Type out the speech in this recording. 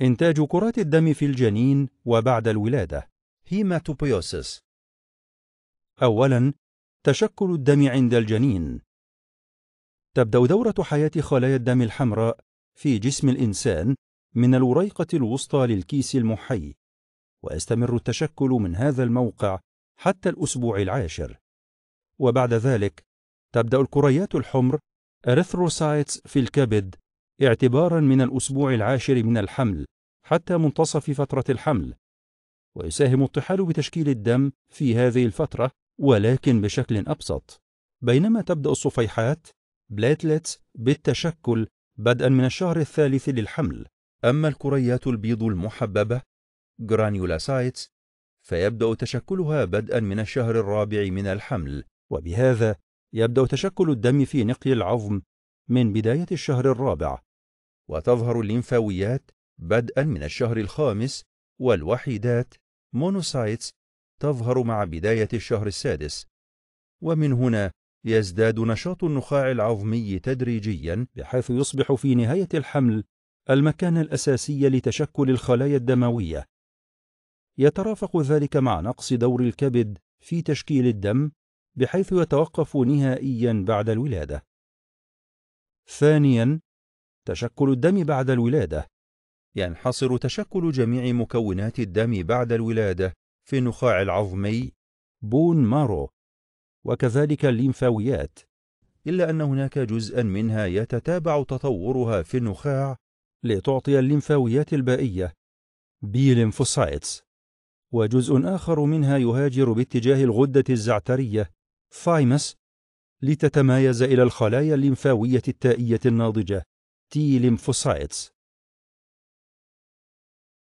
إنتاج كرات الدم في الجنين وبعد الولادة هيماتوبيوسيس أولاً تشكل الدم عند الجنين تبدأ دورة حياة خلايا الدم الحمراء في جسم الإنسان من الوريقة الوسطى للكيس المحي ويستمر التشكل من هذا الموقع حتى الأسبوع العاشر وبعد ذلك تبدأ الكريات الحمر أريثروسايتس في الكبد اعتبارا من الأسبوع العاشر من الحمل حتى منتصف فترة الحمل ويساهم الطحال بتشكيل الدم في هذه الفترة ولكن بشكل أبسط بينما تبدأ الصفيحات بلاتلتس بالتشكل بدءا من الشهر الثالث للحمل أما الكريات البيض المحببة جرانيولاسايتس فيبدأ تشكلها بدءا من الشهر الرابع من الحمل وبهذا يبدأ تشكل الدم في نقي العظم من بداية الشهر الرابع وتظهر الليمفاويات بدءا من الشهر الخامس والوحيدات مونوسايتس تظهر مع بداية الشهر السادس ومن هنا يزداد نشاط النخاع العظمي تدريجيا بحيث يصبح في نهاية الحمل المكان الأساسي لتشكل الخلايا الدموية يترافق ذلك مع نقص دور الكبد في تشكيل الدم بحيث يتوقف نهائيا بعد الولادة ثانيا تشكل الدم بعد الولادة ينحصر تشكل جميع مكونات الدم بعد الولادة في النخاع العظمي بون مارو وكذلك الليمفاويات إلا أن هناك جزءا منها يتتابع تطورها في النخاع لتعطي الليمفاويات البائية ليمفوسايتس وجزء آخر منها يهاجر باتجاه الغدة الزعترية ثايمس لتتمايز إلى الخلايا الليمفاوية التائية الناضجة die Lymphocytes